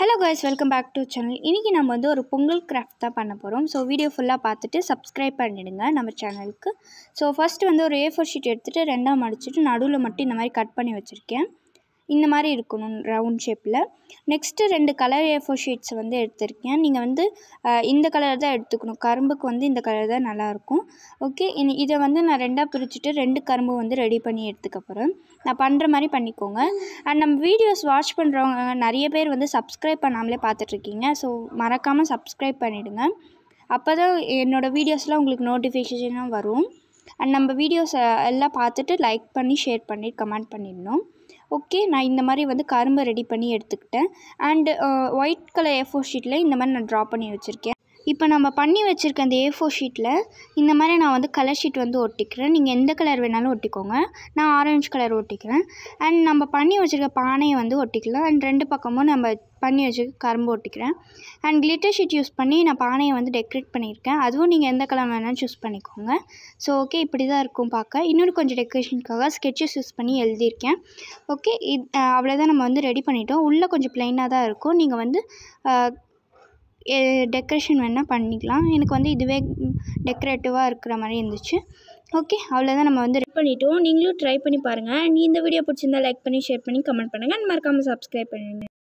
hello guys welcome back to channel இன்றைக்கி நம்ம வந்து ஒரு பொங்கல் கிராஃப்ட் தான் பண்ண போகிறோம் ஸோ வீடியோ ஃபுல்லாக பார்த்துட்டு சப்ஸ்கிரைப் பண்ணிவிடுங்க நம்ம சேனலுக்கு ஸோ ஃபஸ்ட்டு வந்து ஒரு ஏ ஃபோர் ஷீட் எடுத்துகிட்டு ரெண்டாக மடிச்சிட்டு நடுவில் மட்டும் இந்த மாதிரி கட் பண்ணி வச்சுருக்கேன் இந்த மாதிரி இருக்கணும் ரவுண்ட் ஷேப்பில் நெக்ஸ்ட்டு ரெண்டு கலர் ஏஃபோ ஷீட்ஸ் வந்து எடுத்திருக்கேன் நீங்கள் வந்து இந்த கலர் தான் எடுத்துக்கணும் கரும்புக்கு வந்து இந்த கலர் தான் நல்லாயிருக்கும் ஓகே இதை வந்து நான் ரெண்டாக பிரிச்சுட்டு ரெண்டு கரும்பு வந்து ரெடி பண்ணி எடுத்துக்கப்புறம் நான் பண்ணுற மாதிரி பண்ணிக்கோங்க அண்ட் நம்ம வீடியோஸ் வாட்ச் பண்ணுறவங்க நிறைய பேர் வந்து சப்ஸ்கிரைப் பண்ணாமலே பார்த்துட்ருக்கீங்க ஸோ மறக்காமல் சப்ஸ்கிரைப் பண்ணிவிடுங்க அப்போ தான் என்னோடய வீடியோஸ்லாம் உங்களுக்கு நோட்டிஃபிகேஷனாக வரும் அண்ட் நம்ம வீடியோஸ் எல்லாம் பார்த்துட்டு லைக் பண்ணி ஷேர் பண்ணி கமெண்ட் பண்ணிடணும் ஓகே நான் இந்த மாதிரி வந்து கரும்பை ரெடி பண்ணி எடுத்துக்கிட்டேன் and white colour A four ஷீட்டில் இந்த மாதிரி நான் ட்ரா பண்ணி வச்சுருக்கேன் இப்போ நம்ம பண்ணி வச்சுருக்க அந்த ஏ ஃபோர் ஷீட்டில் இந்த மாதிரி நான் வந்து கலர் ஷீட் வந்து ஒட்டிக்கிறேன் நீங்கள் எந்த கலர் வேணாலும் ஒட்டிக்கோங்க நான் ஆரஞ்சு கலர் ஒட்டிக்கிறேன் அண்ட் நம்ம பண்ணி வச்சுருக்க பானையை வந்து ஒட்டிக்கலாம் அண்ட் ரெண்டு பக்கமும் நம்ம பண்ணி வச்சுருக்க கரும்பு ஒட்டிக்கிறேன் அண்ட் கிளிட்டர் ஷீட் யூஸ் பண்ணி நான் பானையை வந்து டெக்கரேட் பண்ணியிருக்கேன் அதுவும் நீங்கள் எந்த கலர் வேணாலும் சூஸ் பண்ணிக்கோங்க ஸோ ஓகே இப்படி தான் இருக்கும் பார்க்க இன்னொரு கொஞ்சம் டெக்கரேஷனுக்காக ஸ்கெட்சஸ் யூஸ் பண்ணி எழுதியிருக்கேன் ஓகே இது அவ்வளோதான் நம்ம வந்து ரெடி பண்ணிட்டோம் உள்ளே கொஞ்சம் ப்ளைனாக தான் இருக்கும் நீங்கள் வந்து டெக்கரேஷன் வேணால் பண்ணிக்கலாம் எனக்கு வந்து இதுவே டெக்கரேட்டிவாக இருக்கிற மாதிரி இருந்துச்சு ஓகே அவ்வளோதான் நம்ம வந்து ரெட் பண்ணிவிட்டோம் நீங்களும் ட்ரை பண்ணி பாருங்கள் நீ இந்த வீடியோ பிடிச்சிருந்தா லைக் பண்ணி ஷேர் பண்ணி கமெண்ட் பண்ணுங்கள் மறக்காமல் சப்ஸ்கிரைப் பண்ணுங்கள்